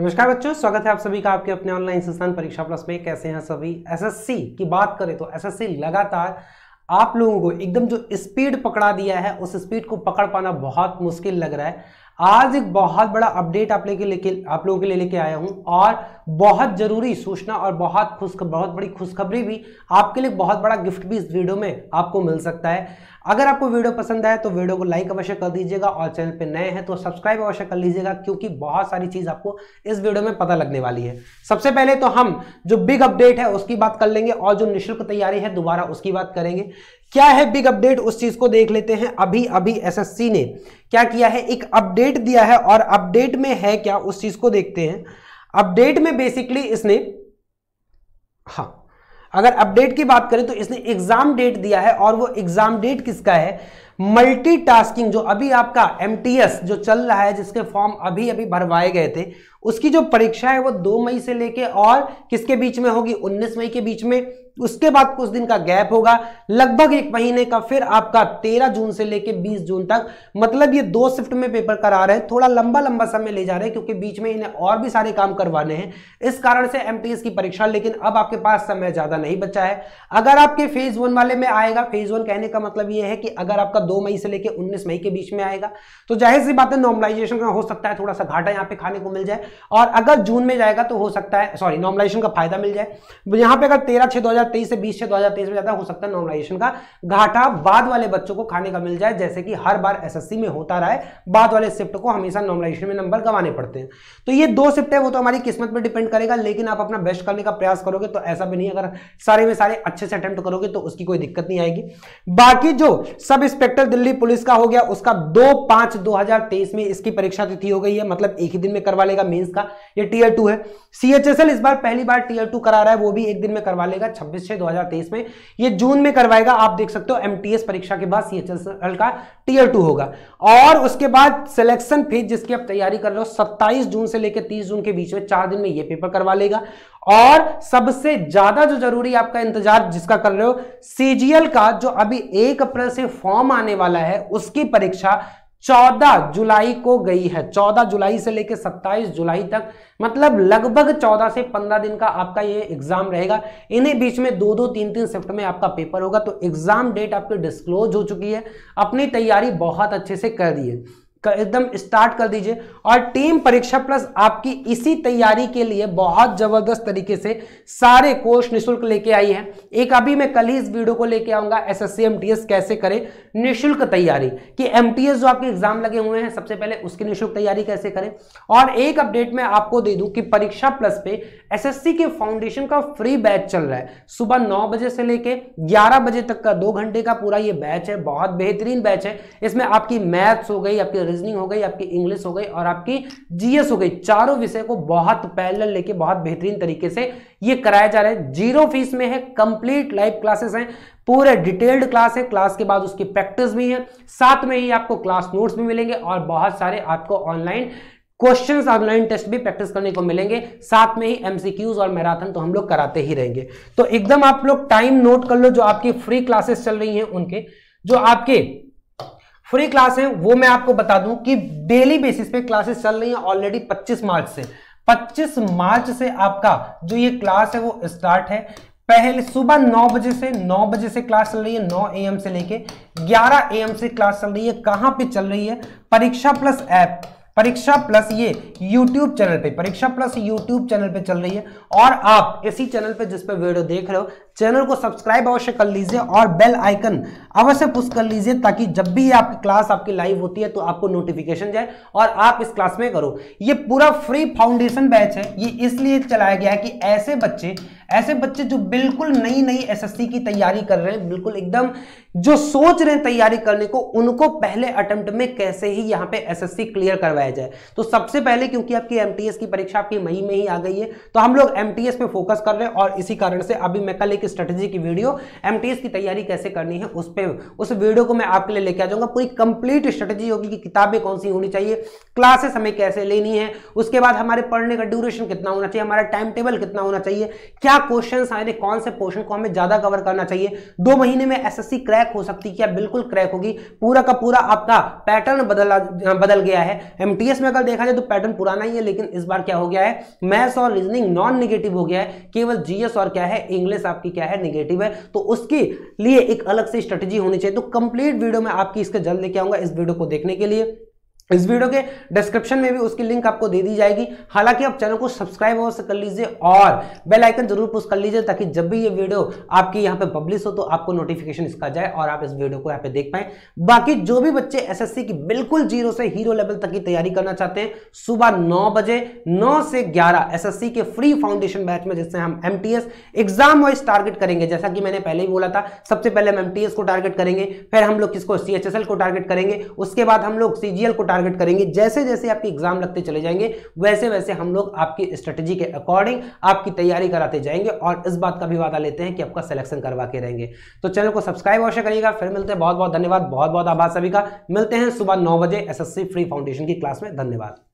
नमस्कार बच्चों स्वागत है आप सभी का आपके अपने ऑनलाइन संस्थान परीक्षा प्लस में कैसे हैं सभी एसएससी की बात करें तो एसएससी लगातार आप लोगों को एकदम जो स्पीड पकड़ा दिया है उस स्पीड को पकड़ पाना बहुत मुश्किल लग रहा है आज एक बहुत बड़ा अपडेट आप लेके लेके आप लोगों के लिए लेके आया हूं और बहुत जरूरी सूचना और बहुत खुश बहुत बड़ी खुशखबरी भी आपके लिए बहुत बड़ा गिफ्ट भी इस वीडियो में आपको मिल सकता है अगर आपको वीडियो पसंद आए तो वीडियो को लाइक अवश्य कर दीजिएगा और चैनल पर नए हैं तो सब्सक्राइब अवश्य कर लीजिएगा क्योंकि बहुत सारी चीज़ आपको इस वीडियो में पता लगने वाली है सबसे पहले तो हम जो बिग अपडेट है उसकी बात कर लेंगे और जो निःशुल्क तैयारी है दोबारा उसकी बात करेंगे क्या है बिग अपडेट उस चीज को देख लेते हैं अभी अभी एसएससी ने क्या किया है एक अपडेट दिया है और अपडेट में है क्या उस चीज को देखते हैं अपडेट में बेसिकली इसने हाँ अगर अपडेट की बात करें तो इसने एग्जाम डेट दिया है और वो एग्जाम डेट किसका है मल्टीटास्किंग जो अभी आपका एमटीएस जो चल रहा है जिसके फॉर्म अभी अभी भरवाए गए थे उसकी जो परीक्षा है वो दो मई से लेके और किसके बीच में होगी उन्नीस मई के बीच में उसके बाद कुछ दिन का गैप होगा लगभग एक महीने का फिर आपका 13 जून से लेकर 20 जून तक मतलब ये दो शिफ्ट में पेपर करा रहे हैं थोड़ा लंबा लंबा समय ले जा रहे हैं क्योंकि बीच में इन्हें और भी सारे काम करवाने हैं इस कारण से एम की परीक्षा लेकिन अब आपके पास समय ज़्यादा नहीं बचा है अगर आपके फेज वन वाले में आएगा फेज वन कहने का मतलब यह है कि अगर आपका दो मई से लेकर उन्नीस मई के बीच में आएगा तो जाहिर सी बात है नॉर्मलाइजेशन का हो सकता है थोड़ा सा घाटा यहाँ पे खाने को मिल जाए और अगर जून में जाएगा तो हो सकता है सॉरी नॉर्मलाइजेशन का फायदा मिल जाए यहाँ पे अगर तेरह छह दो 2023 से 20 छः 2023 में ज़्यादा हो सकता है नॉर्मलाइजेशन का घाटा बाद वाले बच्चों को खाने का मिल जाए जैसे कि हर बार एसएससी में होता रहा है बाद वाले शिफ्ट को हमेशा नॉर्मलाइजेशन में नंबर गंवाने पड़ते हैं तो ये दो शिफ्ट है वो तो हमारी किस्मत पर डिपेंड करेगा लेकिन आप अपना बेस्ट करने का प्रयास करोगे तो ऐसा भी नहीं अगर सारे में सारे अच्छे से अटेम्प्ट करोगे तो उसकी कोई दिक्कत नहीं आएगी बाकी जो सब इंस्पेक्टर दिल्ली पुलिस का हो गया उसका दो पांच दो में इसकी परीक्षा तिथि हो गई है मतलब एक ही दिन में करवा लेगा मेन्स का ये टीयर टू है सीएचएसएल इस बार पहली बार टीयर टू करा रहा है वो भी एक दिन में करवा लेगा 26 छः 2023 में ये जून में करवाएगा आप देख सकते हो एमटीएस परीक्षा के बाद सीएचएसएल का टीयर टू होगा और उसके बाद सिलेक्शन फेज जिसकी आप तैयारी कर रहे हो सत्ताईस जून से लेकर तीस जून के बीच में चार दिन में ये पेपर करवा लेगा और सबसे ज्यादा जो जरूरी आपका इंतजार जिसका कर रहे हो सीजीएल का जो अभी एक अप्रैल से फॉर्म आने वाला है उसकी परीक्षा 14 जुलाई को गई है 14 जुलाई से लेकर 27 जुलाई तक मतलब लगभग 14 से 15 दिन का आपका ये एग्जाम रहेगा इन्हीं बीच में दो दो तीन तीन शिफ्ट में आपका पेपर होगा तो एग्जाम डेट आपके डिस्क्लोज हो चुकी है अपनी तैयारी बहुत अच्छे से कर दी है एकदम स्टार्ट कर दीजिए और टीम परीक्षा प्लस आपकी इसी तैयारी के लिए बहुत ज़बरदस्त तरीके से सारे कोर्स निशुल्क लेके आई है एक अभी मैं कल ही इस वीडियो को लेके आऊंगा एस एस कैसे करें निःशुल्क तैयारी कि एम जो आपके एग्जाम लगे हुए हैं सबसे पहले उसकी निःशुल्क तैयारी कैसे करें और एक अपडेट मैं आपको दे दूँ कि परीक्षा प्लस पे एस के फाउंडेशन का फ्री बैच चल रहा है सुबह नौ बजे से लेके ग्यारह बजे तक का दो घंटे का पूरा ये बैच है बहुत बेहतरीन बैच है इसमें आपकी मैथ्स हो गई आपकी रीजनिंग हो गई आपकी इंग्लिश हो गई और आपकी जीएस हो गई चारों विषय को बहुत पैरेलल लेके बहुत बेहतरीन तरीके से ये कराया जा रहा है जीरो फीस में है कंप्लीट लाइव क्लासेस हैं पूरे डिटेल्ड क्लास है क्लास के बाद उसकी प्रैक्टिस भी है साथ में ही आपको क्लास नोट्स भी मिलेंगे और बहुत सारे आपको ऑनलाइन क्वेश्चंस ऑनलाइन टेस्ट भी प्रैक्टिस करने को मिलेंगे साथ में ही एमसीक्यूज और मैराथन तो हम लोग कराते ही रहेंगे तो एकदम आप लोग टाइम नोट कर लो जो आपकी फ्री क्लासेस चल रही हैं उनके जो आपके फ्री क्लास है वो मैं आपको बता दूं कि डेली बेसिस पे क्लासेस चल रही हैं ऑलरेडी 25 मार्च से 25 मार्च से आपका जो ये क्लास है वो स्टार्ट है पहले सुबह 9 बजे से 9 बजे से क्लास चल रही है 9 एम से लेके 11 एम से क्लास चल रही है कहाँ पे चल रही है Pariksha plus app Pariksha plus ये YouTube चैनल पे परीक्षा प्लस YouTube चैनल पे चल रही है और आप इसी चैनल पे जिस पे वीडियो देख रहे हो चैनल को सब्सक्राइब अवश्य कर लीजिए और बेल आइकन अवश्य पुश कर लीजिए ताकि जब भी आपकी क्लास आपकी लाइव होती है तो आपको नोटिफिकेशन जाए और आप इस क्लास में करो ये पूरा फ्री फाउंडेशन बैच है ये इसलिए चलाया गया है कि ऐसे बच्चे ऐसे बच्चे जो बिल्कुल नई नई एसएससी की तैयारी कर रहे हैं बिल्कुल एकदम जो सोच रहे हैं तैयारी करने को उनको पहले अटेम्प्ट में कैसे ही यहाँ पे एसएससी क्लियर करवाया जाए तो सबसे पहले क्योंकि आपकी एमटीएस की परीक्षा आपकी मई में ही आ गई है तो हम लोग एमटीएस पे फोकस कर रहे हैं और इसी कारण से अभी मैं कल एक की स्ट्रेटेजी की वीडियो एम की तैयारी कैसे करनी है उस पर उस वीडियो को मैं आपके लिए लेके आ जाऊंगा पूरी कंप्लीट स्ट्रेटेजी होगी कि किताबें कौन सी होनी चाहिए क्लासेस हमें कैसे लेनी है उसके बाद हमारे पढ़ने का ड्यूरेशन कितना होना चाहिए हमारा टाइम टेबल कितना होना चाहिए क्या क्वेश्चन आए कौन से पोर्शन को हमें ज़्यादा कवर करना चाहिए दो महीने में एस क्रैक हो सकती है क्या बिल्कुल क्रैक होगी पूरा का पूरा आपका पैटर्न बदला बदल गया है एम में अगर देखा जाए तो पैटर्न पुराना ही है लेकिन इस बार क्या हो गया है मैथ्स और रीजनिंग नॉन निगेटिव हो गया है केवल जीएस और क्या है इंग्लिश आपकी क्या है निगेटिव है तो उसके लिए एक अलग से स्ट्रेटेजी होनी चाहिए तो कंप्लीट वीडियो में आपकी इसका जल्द लेके आऊंगा इस वीडियो को देखने के लिए इस वीडियो के डिस्क्रिप्शन में भी उसकी लिंक आपको दे दी जाएगी हालांकि आप चैनल को सब्सक्राइब अवश्य कर लीजिए और बेल आइकन जरूर पुश कर लीजिए ताकि जब भी ये वीडियो आपकी यहाँ पे पब्लिश हो तो आपको नोटिफिकेशन इसका जाए और आप इस वीडियो को यहाँ पे देख पाए बाकी जो भी बच्चे एसएससी की बिल्कुल जीरो से हीरो लेवल तक की तैयारी करना चाहते हैं सुबह नौ बजे नौ से ग्यारह एस के फ्री फाउंडेशन बैच में जिससे हम एम एग्जाम वाइज टारगेट करेंगे जैसा कि मैंने पहले ही बोला था सबसे पहले हम एम को टारगेट करेंगे फिर हम लोग किसको सी को टारगेट करेंगे उसके बाद हम लोग सी को टारगेट टारगेट करेंगे जैसे जैसे आपके एग्जाम लगते चले जाएंगे वैसे वैसे हम लोग आपकी स्ट्रेटेजी के अकॉर्डिंग आपकी तैयारी कराते जाएंगे और इस बात का भी वादा लेते हैं कि आपका सिलेक्शन करवा के रहेंगे तो चैनल को सब्सक्राइब अवश्य करिएगा फिर मिलते हैं बहुत बहुत धन्यवाद बहुत बहुत आभार सभी का मिलते हैं सुबह नौ बजे एस फ्री फाउंडेशन की क्लास में धन्यवाद